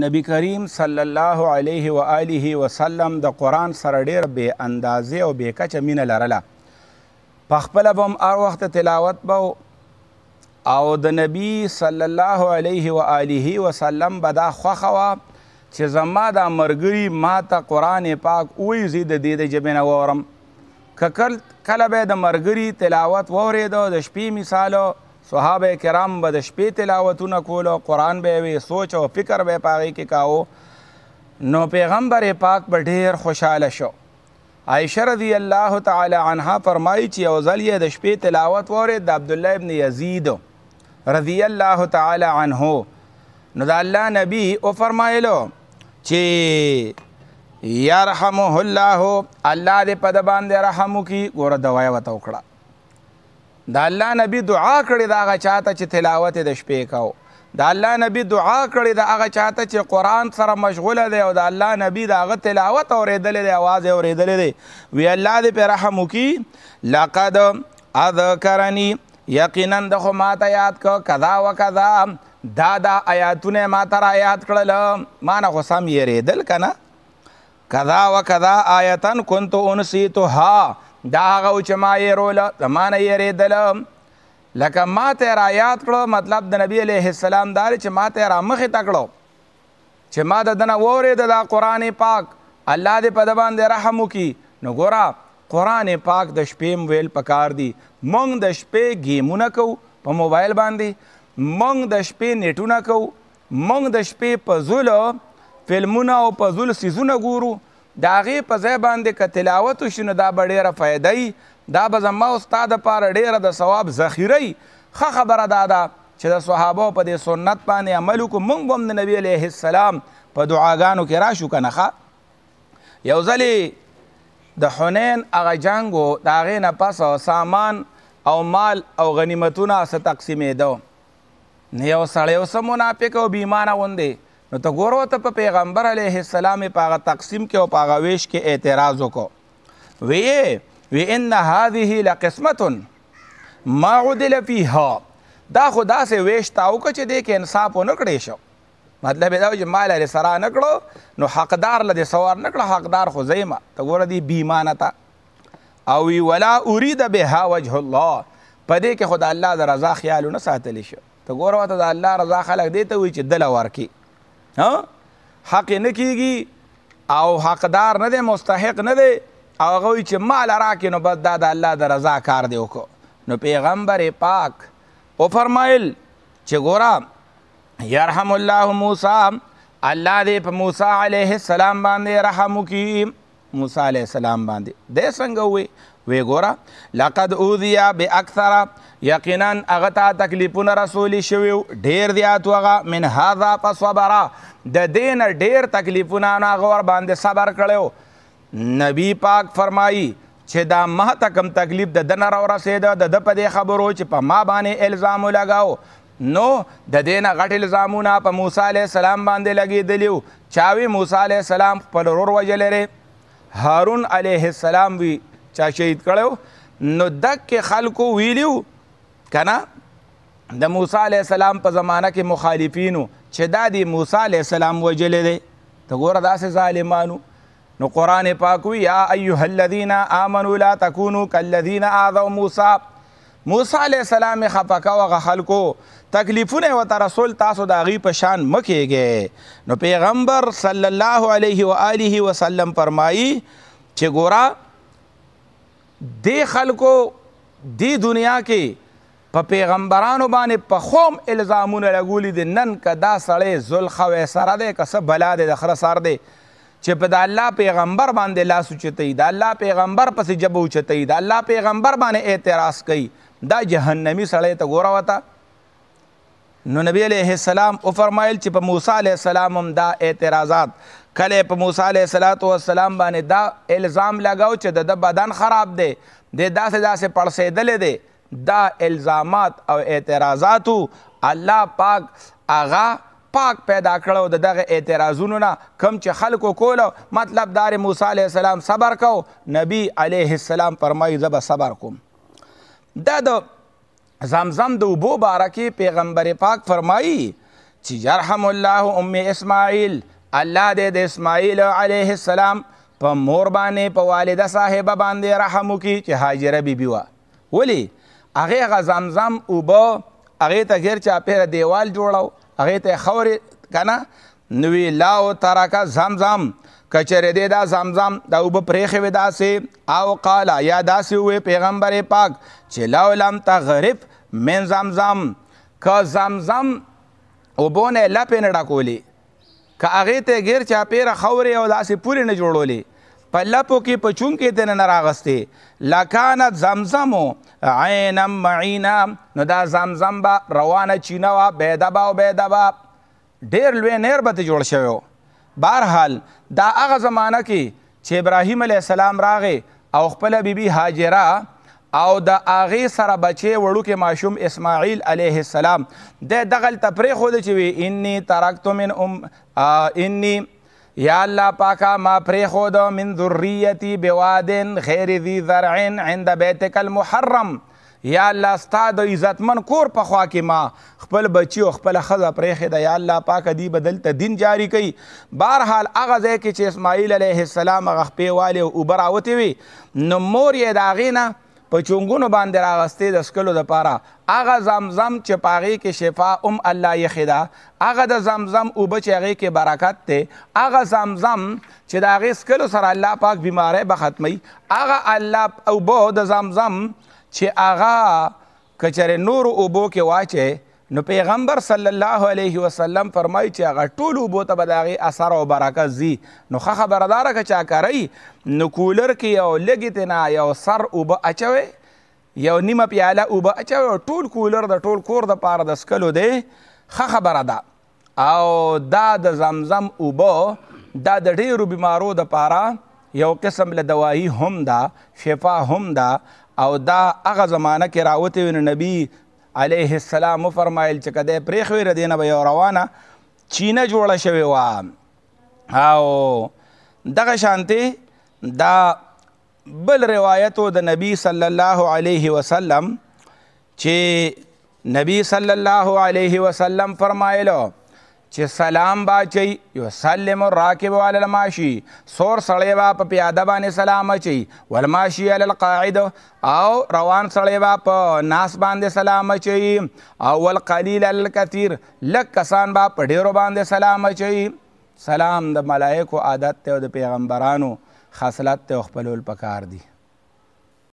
نبی کریم صلی الله علیه و آله وسلم د قران سره ډیر به اندازې او به کچ مینه لرله په خپل بم ار وخت تلاوت بو او د نبی صلی الله علیه و آله وسلم بدا خوخوا چې زما د مرګري ما ته قران پاک وې زید د دې جبنه ورم ککل کله به د مرګري تلاوت وورې د شپې مثالو صحابه کرام به د شپې تلاوتونه کول او قران به وی سوچ او فکر به پاغي کې کاو نو پیغمبر پاک به ډیر خوشاله شو عائشه رضی الله تعالی عنها فرمایي چې او ځلې د شپې تلاوت وره د عبد الله ابن یزید رضی الله تعالی عنه نو د الله نبی او فرمایلو چې یرحمه الله الله دې په د باندې رحم وکي ګوره دوايا وته وکړه د الله نبی دعا کړې دا هغه چاته چې تلاوت د شپې کاو د الله نبی دعا کړې دا هغه چاته چې قران سره مشغوله دی او د الله نبی دا هغه تلاوت اورېدل دی आवाज اورېدل دی وی الله دې پر رحم وکي لقد اذكرني یقینا د خو ماته یاد کو کذا و کذا دا دا آیاتونه ماته را یاد کړل ما نه خو سم یې ریدل کنه کذا و کذا آیتن كنت انسیتها دا هغه چې ما یې روله د ما نه یېرېدله لکه ما ته را یاد کړه مطلب د نبی علیه السلام دا چې ما ته را مخې ته کړو چې ما د دنه واورېده دا قرآن پاک الله دې په د باندې رحم وکړي نو ګوره قرآن پاک د شپې ویل پکار دی مونږ د شپې گیمونه کو په موبایل باندې مونږ د شپې نیټونه کو مونږ د شپې په ظلم فلمونه او په ظلم سیزونه ګورو دا غي په ځای باندې ک تلاوت شنو دا ډیره فائدې دا به زما استاد لپاره ډیره د ثواب ذخیره خه خبره دا ده چې د صحابه په دې سنت باندې عمل کو مونږ هم د نبی عليه السلام په دعاګانو کې راشو کنه ښه یو ځلې د حنین هغه جنگو د هغې نه پس سامان او مال او غنیمتونه څه تقسیمېده نو یو سړی اوسه منافق او بېمانه غوندې نو ته ګورو ته په پیغمبر علیه السلام په هغه تقسیم کې او په هغه ویش کې اعتراض وکړو وی وی ان هذه لقسمت ما عدل فيها دا خدا سے ویش تاو که چې دې کې انصاف ونکړې شو مطلب دا چې مال لري سره نکړو نو حقدار لدې سوار نکړه حقدار خو زیمه ته ګوره دی بیمانه او وی ولا اريد بها وجه الله پدې کې خدا الله د رضا خیال نه ساتلی شو ته ګوره ته د الله رضا خلق دی ته وی چې دل ورکی حق نه کیږي او حقدار نه دی مستحق نه دی او هغه چې مال راکې نو بس دا د الله د رضا کار دی وکړو نو پیغمبر پاک او فرمایل چې ګورا يرحم الله موسی الله دې په موسی عليه السلام باندې رحم وکي موسی عليه السلام باندې دې څنګه وي وی ګورا لقد اوذیا باکثر یقینا هغه ته تکلیفونه رسولي شوي ډیر زیات هغه من هذا فصبره د دین ډیر تکلیفونه هغه ور باندې صبر کړو نبی پاک فرمایي چې دا ما ته کم تکلیف د دنر اور رسید د د په خبرو چې په ما باندې الزام لگاو نو د دینه غټ الزامونه په موسی علی السلام باندې لګیدلیو چاوی موسی علی السلام خپل ورور وجل لري هارون علیه السلام وی چا شهید کړو نو دک خلکو ویلیو کنه د موسی علی السلام په زمانہ کې مخالفینو چې دا د موسی علی السلام وجلې دي ته ګوره داسې ظالمانو نو قران پاک وی یا ایها الذین آمنوا لا تکونوا کالذین آذوا موسی موسی علی السلام خفقه وغه خلکو تکلیفونه و رسول تاسو د غی په شان مکیږي نو پیغمبر صلی الله علیه و آله وسلم فرمایي چې ګوره د خلکو د دنیا کې په پیغمبرانو باندې په خوم الزامونه لګولي دي نن که دا سړی زلخه ویسره دی که څه بلا دی د خره سار دی چې په د الله پیغمبر باندې لاس اوچتوي د الله پیغمبر پسې جبه اوچتوي د الله پیغمبر باندې اعتراض کوي دا جهنمی سړی ته ګوره وته نو نبی علیه السلام وفرمایل چې په موسی علیه السلام هم دا اعتراضات کله په موسی علیه السلام باندې دا الزام لګاو چې د بدن خراب دی د داسې داسې پړسېدلی دی دا دا الزامات او اعتراضاتو الله پاک اغا پاک پیدا کړو د دغه اعتراضونو نه کم چې خلکو کولو مطلب دار موسی علیه السلام صبر کو نبی علیه السلام فرمایي زه به صبر کوم دا د زمزم د اوبو باره کې پیغمبر پاک فرمایي چې یرحم الله ام اسماعیل الله دې د اسماعیل علیه السلام په مور باندې په والده صاحبه باندې رحم وکړي چې هاجره بیبي وه ولې هغه هغه زمزم اوبه هغې ته غیر چاپېره دیوال جوړو هغې ته یې خاورې که نه نو وي لاو ترکه زمزم که چېرې دی دا زمزم دا اوبه پرېښې وې داسې او قاله یا داسې ووې پیغمبر پاک چې لاو لم تغرف من زمزم که زمزم اوبو نه لپې نه ډکولې که هغې ته ګیر چاپېره خاورې او داسې پورې نه جوړولې په لپو کې په چون کې دنه راغستې لکان زمزم عین معینا نو دا زمزم با روانه چینه وا بيدبا او بيدبا ډیر لوی نیر به جوړ شوی بهرحال دا هغه زمانہ کې چې ابراهیم علی السلام راغې او خپل بیبي هاجره او د اغه سره بچي وړو کې ماشوم اسماعیل علیه السلام د دغل تپری خو د چوي انی ترکتو من ام انی یا الله پاکا ما پریخود من ذریتی بوادن غیر ذی زرع عند بیتک المحرم یا الله ستا د عزتمن کور په خوا کې ما خپل بچی او خپل خزه پرېخې د یا الله پاک دی بدل ته دین جاری کړي بهرحال هغه ځای کې چې اسماعیل علیه السلام هغه خپې والې اوبه راوتې وي نو مور یې د هغې نه په چونګونو باندې راغستې د سکلو د پاره اغه زمزم چې پاغي کې شفا ام الله یخدا اغه د زمزم او بچیږي کې برکت ته اغه زمزم چې دا غي سکلو سره الله پاک بیماره به ختمي اغه الله او بو د زمزم چې اغه کچره نور او بو کې واچي نو پیغمبر صلی الله علیه وسلم فرمایي چې هغه ټول اوبو ته به د هغې اثر او برکت ځي نو ښه خبرداره که چا کری نو کولر کې یو لږې تې نه یو سر اوبه اچوئ یو نیمه پیاله اوبه اچوئ او ټول کولر د ټول کور دپاره د سکلو دی ښه خبره ده او دا د زمزم اوبه دا د ډیرو بیمارو دپاره یو قسم له دوایي هم ده شفا هم ده او دا هغه زمانه کې راوتې نو نبی علیه السلام فرمایل چې کده پریخوي ر دینه به روانه چینه جوړه شوی و او دغه شانته دا بل روایتو د نبی صلی الله علیه وسلم چې نبی صلی الله علیه وسلم فرمایلو چې سلام باچي یو سلم الراكب على الماشي سور سړی با په پیاده باندې سلام اچي والماشي على القاعد او روان سړی با په ناس باندې سلام اچي او والقليل على الكثير لک کسان با په ډیرو باندې سلام اچي سلام د ملائکو عادت ته او د پیغمبرانو خاصلت ته خپلول پکار دي